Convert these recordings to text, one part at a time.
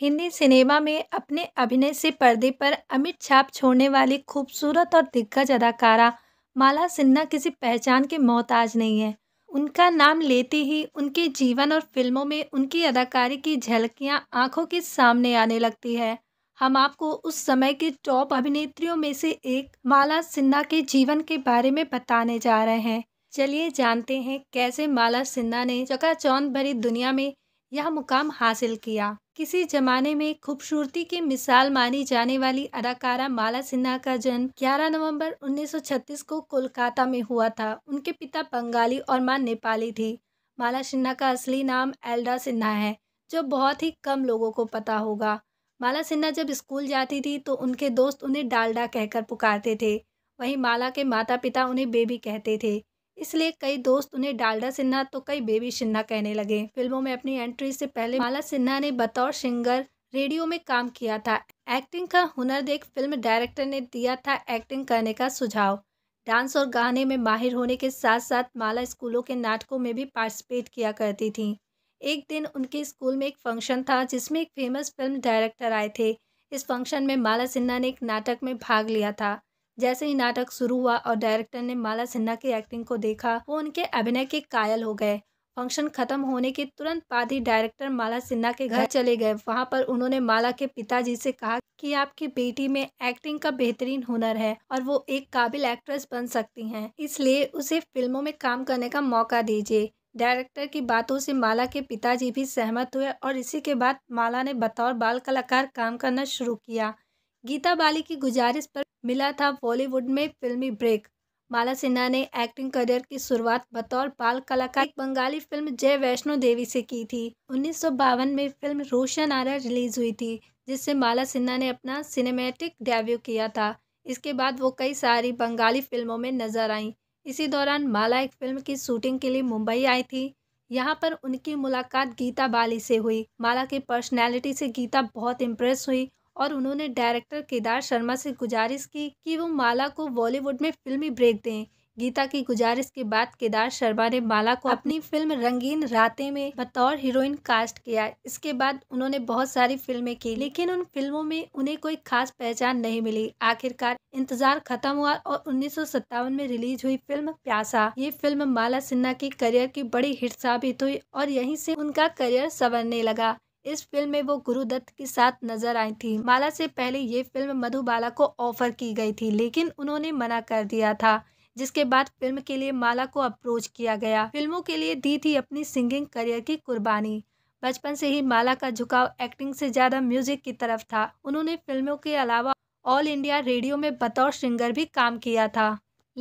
Hindi cinema में अपने अभिनय से पर्दे पर अमिट छाप छोड़ने वाली खूबसूरत और दिग्गज अदाकारा माला सिन्हा किसी पहचान के मोहताज नहीं है उनका नाम लेते ही उनके जीवन और फिल्मों में उनकी अदाकारी की झलकियां आंखों के सामने आने लगती है हम आपको उस समय के टॉप अभिनेत्रियों में से एक माला सिन्हा के जीवन के बारे में बताने जा रहे हैं चलिए जानते हैं कैसे माला सिन्हा ने चकाचौंध भरी दुनिया में यह मुकाम हासिल किया किसी जमाने में खूबसूरती की मिसाल मानी जाने वाली अदाकारा माला सिन्हा का जन्म 11 नवंबर 1936 को कोलकाता में हुआ था उनके पिता बंगाली और मां नेपाली थी माला सिन्हा का असली नाम एल्डा सिन्हा है जो बहुत ही कम लोगों को पता होगा माला सिन्हा जब स्कूल जाती थी तो उनके दोस्त उन्हें डालडा कहकर पुकारते थे वहीं माला के माता पिता उन्हें बेबी कहते थे इसलिए कई दोस्त उन्हें डालडा सिन्हा तो कई बेबी सिन्हा कहने लगे फिल्मों में अपनी एंट्री से पहले माला सिन्हा ने बतौर सिंगर रेडियो में काम किया था एक्टिंग का हुनर देख फिल्म डायरेक्टर ने दिया था एक्टिंग करने का सुझाव डांस और गाने में माहिर होने के साथ साथ माला स्कूलों के नाटकों में भी पार्टिसिपेट किया करती थी एक दिन उनके स्कूल में एक फंक्शन था जिसमें एक फेमस फिल्म डायरेक्टर आए थे इस फंक्शन में माला सिन्हा ने एक नाटक में भाग लिया था जैसे ही नाटक शुरू हुआ और डायरेक्टर ने माला सिन्हा की एक्टिंग को देखा वो उनके अभिनय के कायल हो गए फंक्शन खत्म होने के तुरंत बाद ही डायरेक्टर माला सिन्हा के घर चले गए वहां पर उन्होंने माला के पिताजी से कहा कि आपकी बेटी में एक्टिंग का बेहतरीन हुनर है और वो एक काबिल एक्ट्रेस बन सकती हैं इसलिए उसे फिल्मों में काम करने का मौका दीजिए डायरेक्टर की बातों से माला के पिताजी भी सहमत हुए और इसी के बाद माला ने बतौर बाल कलाकार काम करना शुरू किया गीता बाली की गुजारिश पर मिला था बॉलीवुड में फिल्मी ब्रेक माला सिन्हा ने एक्टिंग करियर की शुरुआत बतौर बाल कलाकार एक बंगाली फिल्म जय वैष्णो देवी से की थी उन्नीस में फिल्म रोशन आरा रिलीज हुई थी जिससे माला सिन्हा ने अपना सिनेमैटिक डेब्यू किया था इसके बाद वो कई सारी बंगाली फिल्मों में नजर आईं इसी दौरान माला एक फिल्म की शूटिंग के लिए मुंबई आई थी यहाँ पर उनकी मुलाकात गीता बाली से हुई माला की पर्सनैलिटी से गीता बहुत इम्प्रेस हुई और उन्होंने डायरेक्टर केदार शर्मा से गुजारिश की कि वो माला को बॉलीवुड में फिल्मी ब्रेक दें गीता की गुजारिश के बाद केदार शर्मा ने माला को अपनी फिल्म रंगीन रातें में बतौर हीरोइन कास्ट किया इसके बाद उन्होंने बहुत सारी फिल्में की लेकिन उन फिल्मों में उन्हें कोई खास पहचान नहीं मिली आखिरकार इंतजार खत्म हुआ और उन्नीस में रिलीज हुई फिल्म प्यासा ये फिल्म माला सिन्हा के करियर की बड़ी हिट साबित हुई और यही से उनका करियर संवरने लगा इस फिल्म में वो गुरुदत्त के साथ नजर आई थी माला से पहले ये फिल्म मधुबाला को ऑफर की गई थी लेकिन उन्होंने मना कर दिया था जिसके बाद फिल्म के लिए माला को अप्रोच किया गया फिल्मों के लिए दी थी अपनी सिंगिंग करियर की कुर्बानी बचपन से ही माला का झुकाव एक्टिंग से ज़्यादा म्यूजिक की तरफ था उन्होंने फिल्मों के अलावा ऑल इंडिया रेडियो में बतौर सिंगर भी काम किया था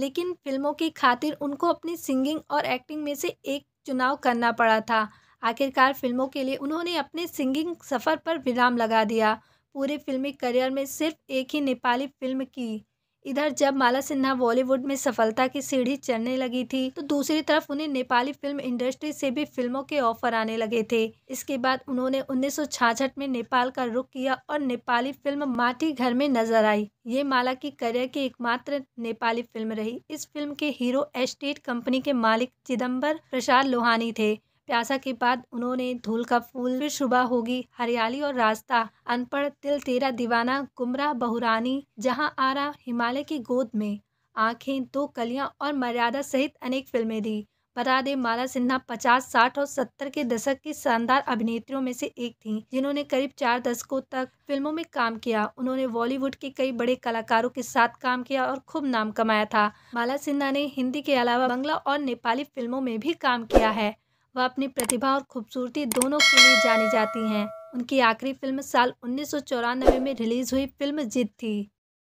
लेकिन फिल्मों की खातिर उनको अपनी सिंगिंग और एक्टिंग में से एक चुनाव करना पड़ा था आखिरकार फिल्मों के लिए उन्होंने अपने सिंगिंग सफ़र पर विराम लगा दिया पूरे फिल्मी करियर में सिर्फ एक ही नेपाली फिल्म की इधर जब माला सिन्हा बॉलीवुड में सफलता की सीढ़ी चढ़ने लगी थी तो दूसरी तरफ उन्हें नेपाली फिल्म इंडस्ट्री से भी फिल्मों के ऑफर आने लगे थे इसके बाद उन्होंने उन्नीस में नेपाल का रुख किया और नेपाली फिल्म माटी घर में नजर आई ये माला की करियर की एकमात्र नेपाली फिल्म रही इस फिल्म के हीरो एस्टेट कंपनी के मालिक चिदम्बर प्रसाद लोहानी थे प्यासा के बाद उन्होंने धूल का फूल फिर शुबा होगी हरियाली और रास्ता अनपढ़ दिल तेरा दीवाना गुमराह बहुरानी जहां आरा हिमालय की गोद में आंखें दो कलियां और मर्यादा सहित अनेक फिल्में दी बता दे माला सिन्हा पचास साठ और सत्तर के दशक की शानदार अभिनेत्रियों में से एक थीं, जिन्होंने करीब चार दशकों तक फिल्मों में काम किया उन्होंने बॉलीवुड के कई बड़े कलाकारों के साथ काम किया और खूब नाम कमाया था माला सिन्हा ने हिंदी के अलावा बंगला और नेपाली फिल्मों में भी काम किया है वह अपनी प्रतिभा और खूबसूरती दोनों के लिए जानी जाती हैं उनकी आखिरी फिल्म साल उन्नीस में रिलीज़ हुई फिल्म जिद थी